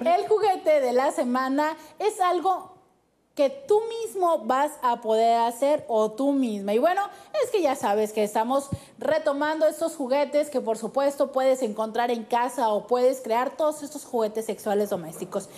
El juguete de la semana es algo que tú mismo vas a poder hacer o tú misma. Y bueno, es que ya sabes que estamos retomando estos juguetes que por supuesto puedes encontrar en casa o puedes crear todos estos juguetes sexuales domésticos.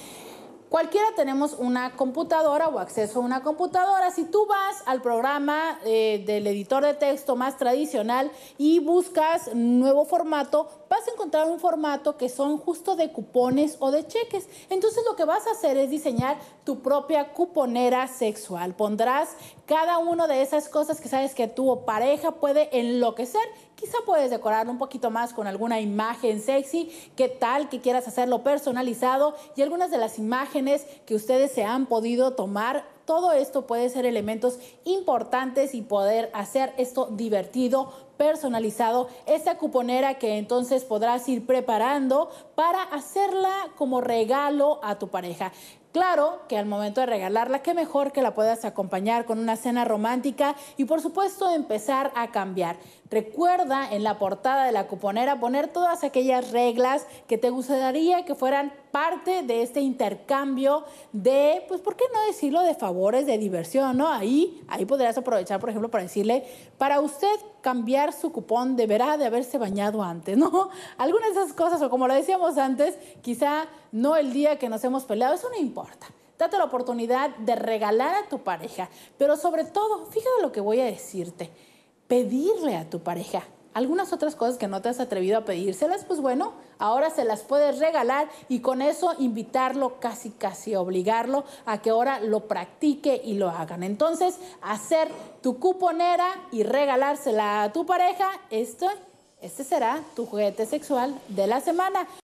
Cualquiera tenemos una computadora o acceso a una computadora. Si tú vas al programa eh, del editor de texto más tradicional y buscas nuevo formato, vas a encontrar un formato que son justo de cupones o de cheques. Entonces lo que vas a hacer es diseñar tu propia cuponera sexual. Pondrás cada una de esas cosas que sabes que tu pareja puede enloquecer. Quizá puedes decorar un poquito más con alguna imagen sexy. ¿Qué tal que quieras hacerlo personalizado? Y algunas de las imágenes que ustedes se han podido tomar todo esto puede ser elementos importantes y poder hacer esto divertido, personalizado, esta cuponera que entonces podrás ir preparando para hacerla como regalo a tu pareja. Claro que al momento de regalarla, qué mejor que la puedas acompañar con una cena romántica y por supuesto empezar a cambiar. Recuerda en la portada de la cuponera poner todas aquellas reglas que te gustaría que fueran parte de este intercambio de, pues, ¿por qué no decirlo de favores, de diversión, no? Ahí, ahí podrías aprovechar, por ejemplo, para decirle, para usted cambiar su cupón deberá de haberse bañado antes, ¿no? Algunas de esas cosas, o como lo decíamos antes, quizá no el día que nos hemos peleado, es una importa Date la oportunidad de regalar a tu pareja, pero sobre todo, fíjate lo que voy a decirte, pedirle a tu pareja. Algunas otras cosas que no te has atrevido a pedírselas, pues bueno, ahora se las puedes regalar y con eso invitarlo, casi casi obligarlo a que ahora lo practique y lo hagan. Entonces, hacer tu cuponera y regalársela a tu pareja, esto, este será tu juguete sexual de la semana.